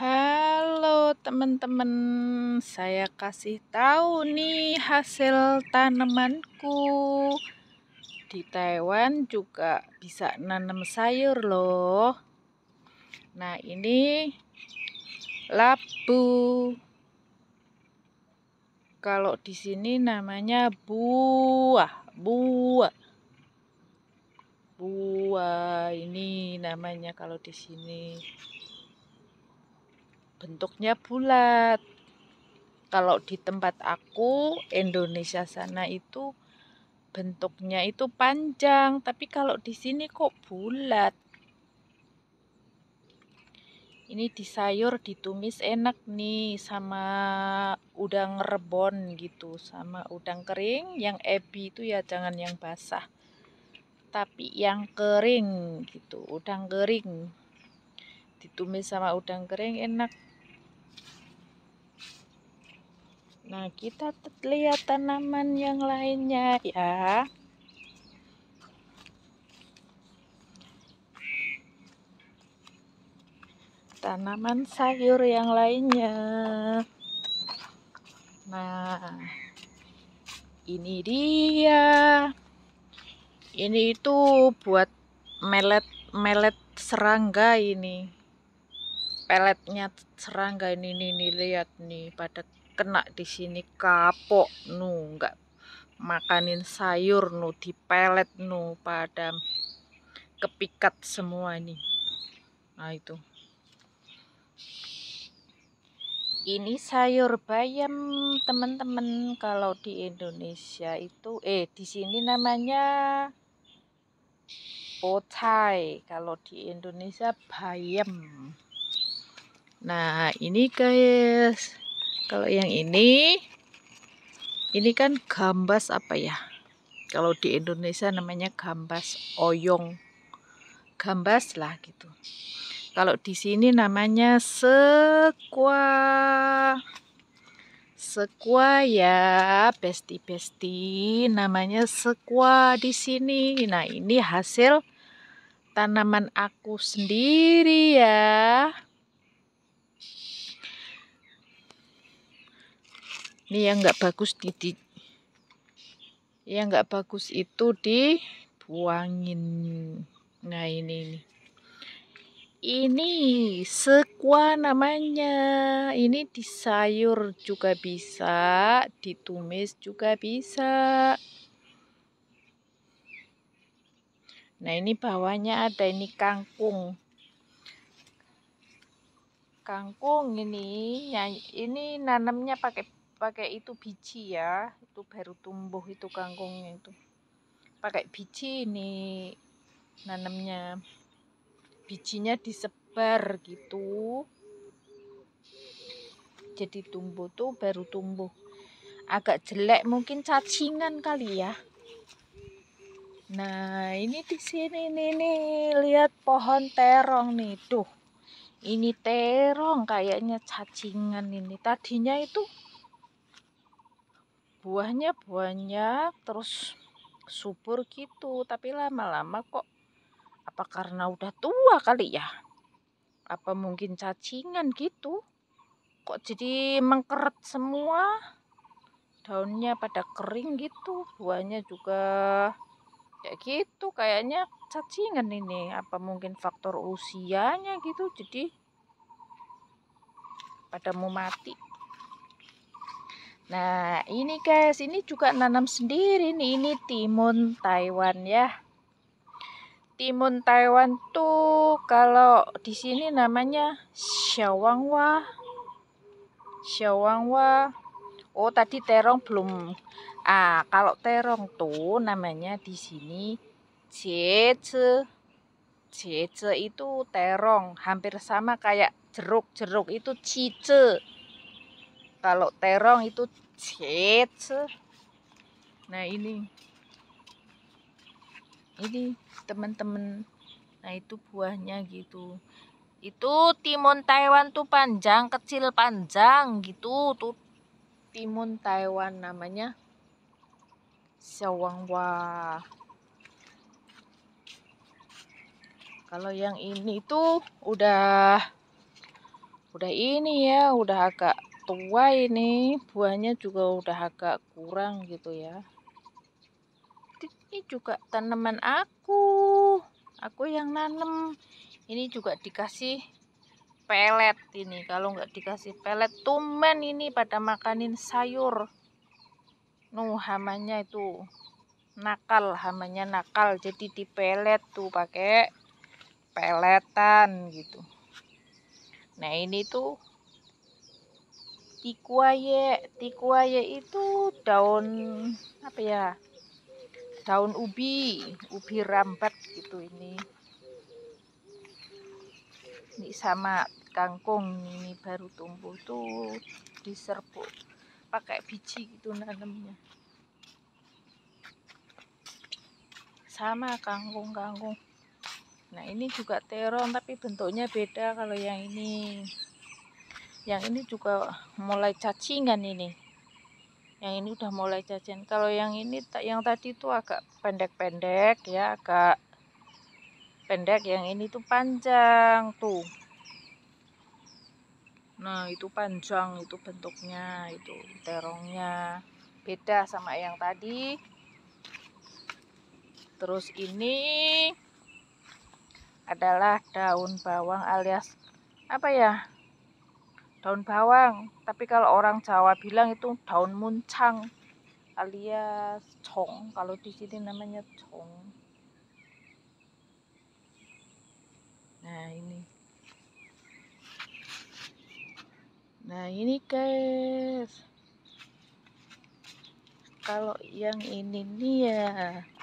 Halo teman-teman, saya kasih tahu nih hasil tanamanku. Di Taiwan juga bisa nanam sayur loh. Nah, ini labu. Kalau di sini namanya buah, buah. Buah ini namanya kalau di sini bentuknya bulat. Kalau di tempat aku Indonesia sana itu bentuknya itu panjang, tapi kalau di sini kok bulat. Ini di sayur ditumis enak nih sama udang rebon gitu, sama udang kering yang ebi itu ya jangan yang basah. Tapi yang kering gitu, udang kering. Ditumis sama udang kering enak. Nah, kita lihat tanaman yang lainnya ya. Tanaman sayur yang lainnya. Nah, ini dia. Ini itu buat melet melet serangga ini. Peletnya serangga ini nih, nih lihat nih pada kena di sini kapok nu nggak makanin sayur nu di pelet nu pada kepikat semua nih nah itu ini sayur bayam teman-teman kalau di Indonesia itu eh di sini namanya potai kalau di Indonesia bayam nah ini guys kalau yang ini, ini kan gambas apa ya? Kalau di Indonesia namanya gambas oyong. Gambas lah gitu. Kalau di sini namanya sekwa. Sekwa ya, besti-besti. Namanya sekwa di sini. Nah, ini hasil tanaman aku sendiri ya. ini yang nggak bagus di, di yang nggak bagus itu dibuangin nah ini ini ini sekwa namanya ini di sayur juga bisa ditumis juga bisa nah ini bawahnya ada ini kangkung kangkung ini ini nanamnya pakai pakai itu biji ya itu baru tumbuh itu kangkungnya itu pakai biji ini nanamnya bijinya disebar gitu jadi tumbuh tuh baru tumbuh agak jelek mungkin cacingan kali ya nah ini di sini nih, nih lihat pohon terong nih tuh ini terong kayaknya cacingan ini tadinya itu buahnya banyak terus subur gitu tapi lama-lama kok apa karena udah tua kali ya apa mungkin cacingan gitu kok jadi mengkeret semua daunnya pada kering gitu buahnya juga ya gitu kayaknya cacingan ini apa mungkin faktor usianya gitu jadi pada mau mati Nah, ini guys, ini juga nanam sendiri nih. Ini timun Taiwan ya. Timun Taiwan tuh kalau di sini namanya Xiaowangwa. Xiaowangwa. Oh, tadi terong belum. Ah, kalau terong tuh namanya di sini jeje. Jeje itu terong, hampir sama kayak jeruk-jeruk itu cice kalau terong itu cet nah ini ini teman-teman nah itu buahnya gitu itu timun Taiwan tuh panjang kecil panjang gitu tuh timun Taiwan namanya Xiaowanghua kalau yang ini tuh udah udah ini ya udah agak tua ini buahnya juga udah agak kurang gitu ya ini juga tanaman aku aku yang nanem ini juga dikasih pelet ini kalau nggak dikasih pelet tumen ini pada makanin sayur nuh hamanya itu nakal hamanya nakal jadi di pelet tuh pakai peletan gitu nah ini tuh tikuaye tikuaye itu daun apa ya daun ubi ubi rambat gitu ini ini sama kangkung ini baru tumbuh tuh diserbu pakai biji gitu nanamnya sama kangkung-kangkung nah ini juga terong tapi bentuknya beda kalau yang ini yang ini juga mulai cacingan ini yang ini udah mulai cacing kalau yang ini yang tadi itu agak pendek-pendek ya agak pendek yang ini tuh panjang tuh nah itu panjang itu bentuknya itu terongnya beda sama yang tadi terus ini adalah daun bawang alias apa ya daun bawang tapi kalau orang Jawa bilang itu daun muncang alias cong kalau di sini namanya cong nah ini nah ini guys kalau yang ini nih ya